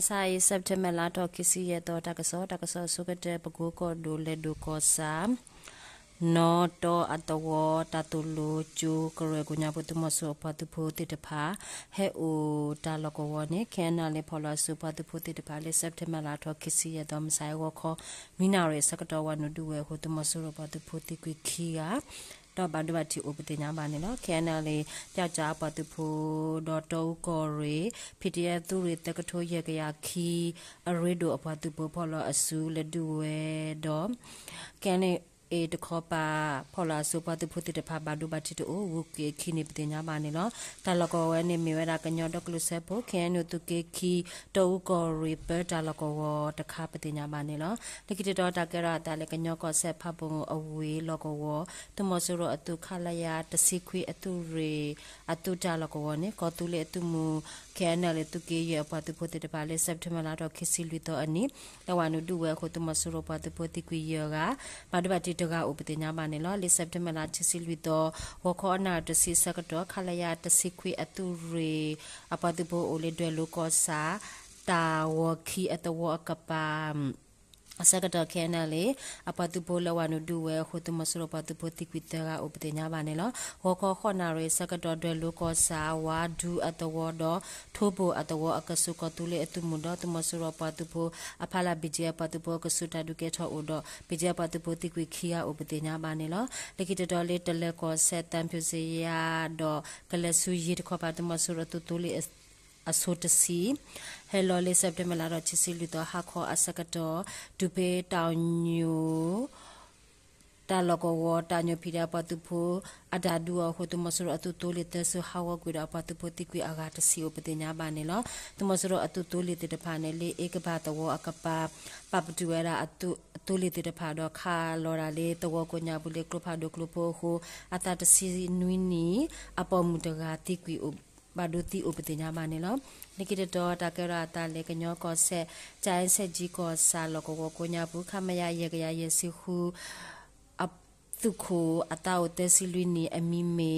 sai september la to kisi ye to ta kaso ta kaso su ka de pago ko do le do ko sa no to atawo ta to lo chu ko re ko nya bu tu mo so pa tu pho ti de pha he o ta lo ko wo ne ken na le phola su pa tu pho ti de pha le september la to kisi ye to sai wo ko mina re sa ka to wa no du we ho tu mo so pa tu pho ti ki ki ya တော့ဘာဒဝတ်တီဥပတိညာပါနေနော်ခဲနာလေးပျောက်ကြားပတူဖို့ဒေါ်တောကိုရီဖီတီယသူရီတကထိုးရကရခီအရီဒိုအပတူဖို့ဖော်လို့အဆူလက်ဒူဝဲတော့ကဲနေเอตคอปาพอลาสุปาตุพุติตภาบาดุบัติตุโอวุเกคีนิปติญาบานิลอตาลกอเวนิมิเวดากญอดกลุเซโพเคนตุเกคีตออุกอริเปตาลกอวตคาปติญาบานิลอนิกิตตอตากะราตาเลกญอกอเซဖဘုံအဝေးလကဝတမဆရအတုခလယာတစီခွေအတုရေအတုတလကဝနဲ့ကောတုလေအတုမူခဲနယ်လေတုကေရပတ်တပိုတေတပါလေစက်တမလာတော့ခစီလူတော့အနိလဝနုဒူဝဲခိုတမဆူရပတ်တပိုတိကွေရကဘာဒဘတိတကဥပတိညာပါနေလောလေစက်တမလာခစီလူတော့ဝခောနာတစီစကတော့ခလရတစီခွေအတူရေအပတ်တပိုအိုလေဒွဲလိုကောစာတာဝခီအတဝအကပမ်အစကတော့ခဲနလေအပတူပိုလဝနဒူဝဲခုတမစရပတူပိုတိကွီတရာဥပဒေညာပါနေလဟောခေါခနာရေစကတော့ဒွဲလူကောစာဝါဒူအတဝဒထိုးပိုအတဝအကဆုကတူလေအတူမဒတမစရပတူပိုအဖလာဘီဂျေပတူပိုကဆုတဒုကေထောဥဒဘီဂျေပတူပိုတိကွီခီယာဥပဒေညာပါနေလလေကီတတော်လေတလက်ကောဆက်တန်ဖြူစီယာဒကလဆူယစ်ခေါ်ပါတမစရတူတူလေအဆိုတစီဟဲလိုလေးစက်တမလာတော့ချစ်စီလူတော့ဟာခေါ်အစကတော့ဒူဘေတောင်ညိုတာလကောဝတာညိုဖီရာပတူဖိုအဒါဒူအဟိုတမဆရအတူတိုလေတဆဟာဝကွေရာပတူဖိုတိကွေအာဂါတစီယိုပတိညာဘာနေလောတမဆရအတူတိုလေတတဖာနေလေဧကဘတဝအကပပပတူဝရာအတူတိုလေတတဖာတော့ခါလောရာလေတဝကိုညာဘူးလေကလဖာဒိုကလဖိုဟိုအတာတစီနွီနီအပေါ်မူတရာတိကွေပါဒုတိဥပတိညာမနေလောနိကိတတော်တာကရတာလေကညောကောဆက်ကျိုင်းဆက်ကြီးကောဆာလောကကိုကိုညာဘူးခမရရေကရရေစီခုအသူခိုအတောက်တစီလွီနီအမီမေ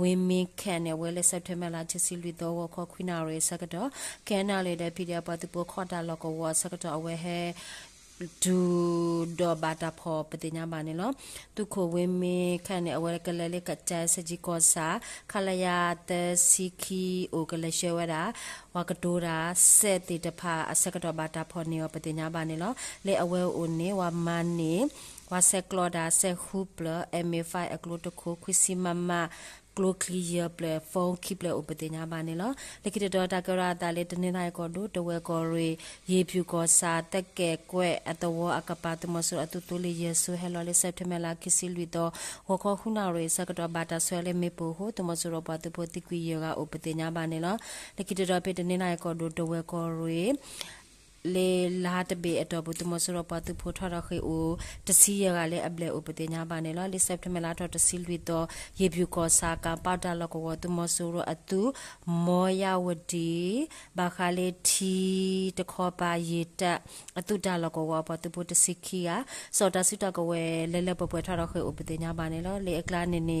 ဝင်းမင်းကန်နဲ့ဝဲလက်ဆက်ထွေးမလာချစ်စီလူတော်ဝခေါ်ခွိနာရဲစကတော့ကဲနာလေတဲ့ဖီဒီယာပတ်သူပေါ်ခေါ်တာလောကဝါစကတော့အဝဲဟဲดูดอบาตาพอปฏิญญาบานิลอตุโคเวมีคันเนอวะกะละเลกะจาสจิกอสาคาลยาตะสิคีโอกะละเชวะดาวากะโดราเซติตะพาอสกะดอบาตาพอเนอปฏิญญาบานิลอเลอวะโอเนวามานีวาเซกลอดาเซฮูปลเอเมไฟอะกลูตโคควิซิมามาကလိုကလီယာပလက်ဖုန်းခိပလက်ဥပဒေညာပါနေလောလက်ကိတတော်တာကရတာလေတနင်္လာရီကောတို့တဝဲကောရေရေဖြူကောစာတက်ကဲကွဲ့အတဝအကပတ်မဆူအတူတူလေးရဆူဟဲလောလေးစက်တမလာခိစီလူတော့ဝခခုနာရေစကတော်ဘာတာဆွဲလေးမေပိုဟိုတမဆူရောပတ်ပိုတိကွေယောကဥပဒေညာပါနေလောလက်ကိတတော်ပေတနင်္လာရီကောတို့တဝဲကောရေလေလာတဘေအတော်ဘူးတမစရပတ်သူဖိုထရခေဦးတစီရကလည်းအပလေဥပဒေညာပါနေလားလေစက်တမလာတော့တစီလွေတော့ရေပြူကောစာကပါတာလကောတမစရအသူမောယဝဒီဘာခါလေးတီတခောပါရေတက်အသူတလကောပသူဖိုတစီခီယာစောတာစုတကဝဲလဲလဲပပွဲထရခေဥပဒေညာပါနေလားလေအကလာနေနေ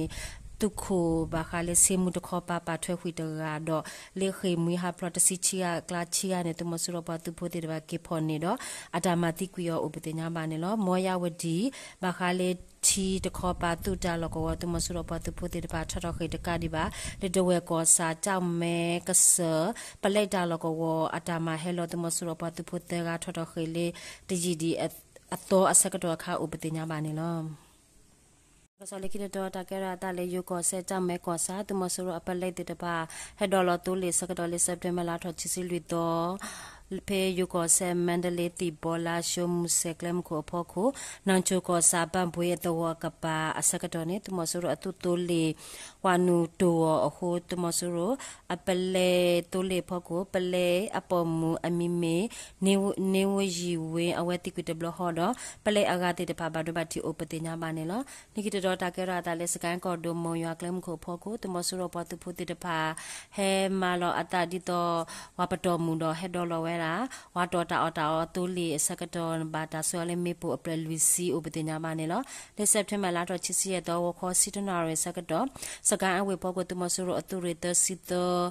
ตุโคบาคาเลเซมุตคอปาปาถวยคุยตราดอเลเคมุยฮาพรอตซิชิยากลาชิยาเนตุมสุรปาตุโพติตบาเกพอเนดออาตามาติกุยออุปติญามาเนลอมอยาวดีบาคาเลတီတခေါ်ပါတူတာလကောတမဆူရပါတူပိုတီတပါထထခိတကဒီပါလဒဝဲကောစာကြောင့်မဲကဆပလိုက်တာလကောအတာမဟဲလိုတမဆူရပါတူပိုတဲကထထခိလေတကြီးဒီအတော်အစကတော်ခါဥပတိညာပါနေလောကစလကိတော့တကရတာလေယုကောဆက်တမဲကောစာတမဆူရအပလက်တတပါဟက်ဒေါ်လာတိုးလေစကဒေါ်လေစက်တမလာထော်ချစီလူတော့ pe yuko se mendele ti bola sho museklem ko phoko nancho ko sa ban bwe to wa kapa asakato ne tumo suru atu to le wanu to wo ho tumo suru apale to le phoko pale apomu amime ne ne wo yi we awati ku teblo ho do pale aga te te pha ba do ba ti opate nya ba ne lo nikita do ta ke ra ta le skan ko do mo ya klem ko phoko tumo suru pa tu phu te te pha he ma lo ata di to wa pa do mu do he do lo we တာဝါတော်တာအော်တာအော်တူလီစကတော်ဘာတာဆွေလေးမေပူအပရလူစီဥပဒေညာမနေလောလက်စက်ထမလာတော့ချစ်စီရတော့ဝခေါ်စီတနာရစကတော်စကန်အဝေပေါ်ကတမဆူရအတူရတစီတော့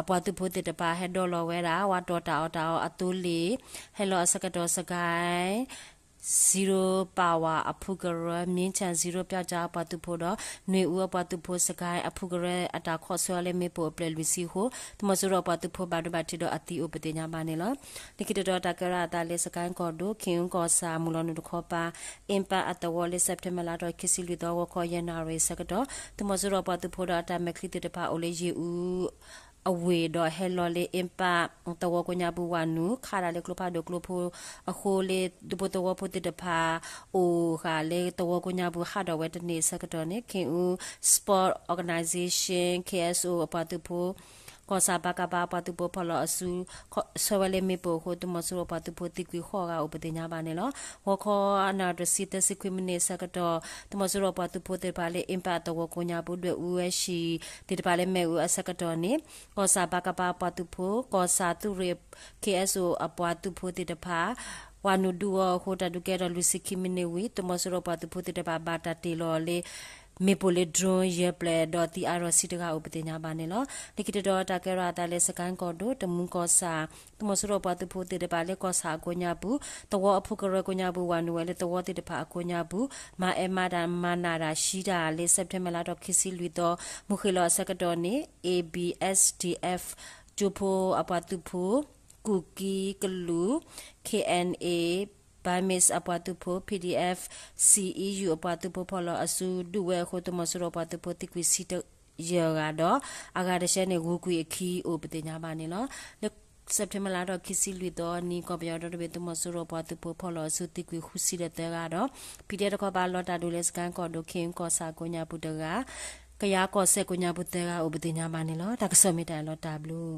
အပွားသူဖို့တဲ့တပါဟက်ဒေါ်လော်ဝဲတာဝါတော်တာအော်တာအော်အတူလီဟဲလိုစကတော်စကိုင်း zero power apugara min chan zero pya ja pa tu pho do nwe u pa tu pho sakai apugara ata kho so le me po ple lu si ho tmo so ro pa tu pho ba do ba ti do ati u pate nya ma ne lo nikita do ta kara ta le sakai ko do khin ko sa mu lo nu do kho pa impa at the wall september la do kisi lu do ko ye na re sa ka do tmo so ro pa tu pho do ata me kli ti ta pa o le ye u အဝေတော့ hello le impa tawo ko nya bu wa nu khara le klopa do klopo a kho le du bo tawo po te pa o kha le tawo ko nya bu ha do we te ne sa ka do ne kin u sport organization kso apa tu po ကောစာဘကဘာပတုဘောဖလအစုဆဝလေမေဘောဟိုတမဆူဘတုဘောတိကွေခောကဥပဒေညာပါနေလောဝခောအနာဒစီတစကွေမနေစကတော့တမဆူဘတုဘောတေပါလေအင်ပါတဝကိုညာဘုဒ္ဓဥဝရှိတေတပါလေမေဥအစကတော့နေကောစာဘကဘာပတုဘောကောစာသူရေ KSO အပွားတုဘောတေတပါဝါနုဒူဟိုတာဒူကဲရလူစီခိမနေဝီတမဆူဘတုဘောတေတပါဘာတာတေလောလေမေပိုလေဒရွန်ရပလေဒေါ်တီအာရစီတကဥပဒေညာပါနေလောလိကတတော်တာကရတာလေစကန်ကောဒိုတမုန်ကောစာတမဆရပတဖူတေတပါလေကောစာကိုညာဘူးတဝအဖုကရကိုညာဘူးဝနဝဲလေတဝတေတပါအကိုညာဘူးမအဲမတာမနာတာရှိတာလေစက်တင်ဘာလတော့ခီစီလူတော့မုခေလောစကတော်နေ ABSDF ဂျူပိုအပတူဖူကူကီကလူ KNA Burmese apatupo PDF CEU apatupo polo asu duwe khotomo suro apatupo tikwisi yo ga do aga de she ne gu ku khi o pte nya ba ne lo စက်တင်ဘာလတော့ခီစီလူတော့နီကော်ပီယာတော့ဘေတမဆူရောပတ်တူပိုဖော်လို့စုတိကွေခုစီတဲ့တဲကတော့ပီတဲ့တကောပါလော်တာဒူလက်စကန်ကော်ဒိုခင်ကော်စာကိုညာပုတကကရာကော်ဆက်ကိုညာပုတကဥပဒေညာမနေလို့တက္ကစမီတိုင်လော်တာဘလူး